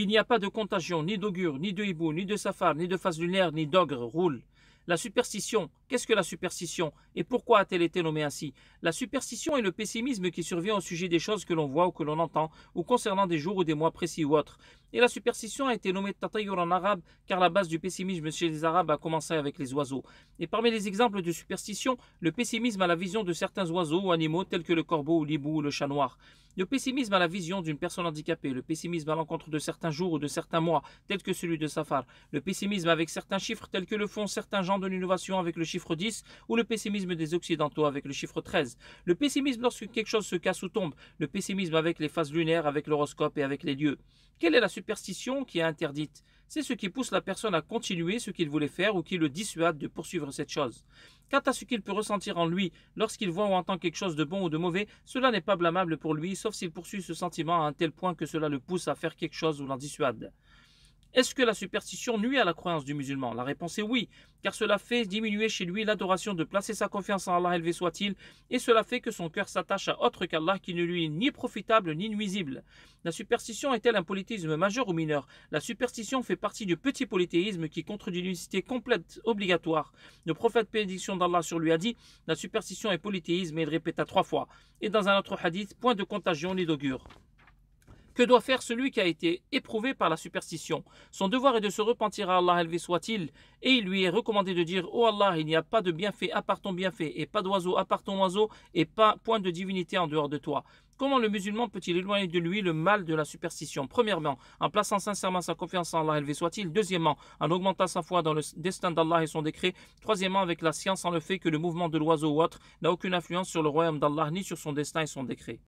Il n'y a pas de contagion, ni d'augure, ni de hibou, ni de safar, ni de phase lunaire, ni d'ogre roule. La superstition Qu'est-ce que la superstition et pourquoi a-t-elle été nommée ainsi La superstition est le pessimisme qui survient au sujet des choses que l'on voit ou que l'on entend, ou concernant des jours ou des mois précis ou autres. Et la superstition a été nommée tatayur en arabe, car la base du pessimisme chez les Arabes a commencé avec les oiseaux. Et parmi les exemples de superstition, le pessimisme à la vision de certains oiseaux ou animaux tels que le corbeau ou l'hibou ou le chat noir. Le pessimisme à la vision d'une personne handicapée, le pessimisme à l'encontre de certains jours ou de certains mois, tels que celui de Safar, le pessimisme avec certains chiffres tels que le font certains gens de l'innovation avec le chiffre chiffre ou le pessimisme des Occidentaux avec le chiffre 13. Le pessimisme lorsque quelque chose se casse ou tombe, le pessimisme avec les phases lunaires, avec l'horoscope et avec les lieux. Quelle est la superstition qui est interdite C'est ce qui pousse la personne à continuer ce qu'il voulait faire ou qui le dissuade de poursuivre cette chose. Quant à ce qu'il peut ressentir en lui lorsqu'il voit ou entend quelque chose de bon ou de mauvais, cela n'est pas blâmable pour lui, sauf s'il poursuit ce sentiment à un tel point que cela le pousse à faire quelque chose ou l'en dissuade. Est-ce que la superstition nuit à la croyance du musulman La réponse est oui, car cela fait diminuer chez lui l'adoration de placer sa confiance en Allah élevé soit-il, et cela fait que son cœur s'attache à autre qu'Allah qui ne lui est ni profitable ni nuisible. La superstition est-elle un polythéisme majeur ou mineur La superstition fait partie du petit polythéisme qui contredit l'unicité complète obligatoire. Le prophète bénédiction d'Allah sur lui a dit « La superstition est polythéisme » et il répéta trois fois. Et dans un autre hadith, « Point de contagion ni d'augure ». Que doit faire celui qui a été éprouvé par la superstition Son devoir est de se repentir à Allah, élevé soit-il, et il lui est recommandé de dire Ô oh Allah, il n'y a pas de bienfait à part ton bienfait, et pas d'oiseau à part ton oiseau, et pas point de divinité en dehors de toi. Comment le musulman peut-il éloigner de lui le mal de la superstition Premièrement, en plaçant sincèrement sa confiance en Allah, élevé soit-il. Deuxièmement, en augmentant sa foi dans le destin d'Allah et son décret. Troisièmement, avec la science en le fait que le mouvement de l'oiseau ou autre n'a aucune influence sur le royaume d'Allah ni sur son destin et son décret.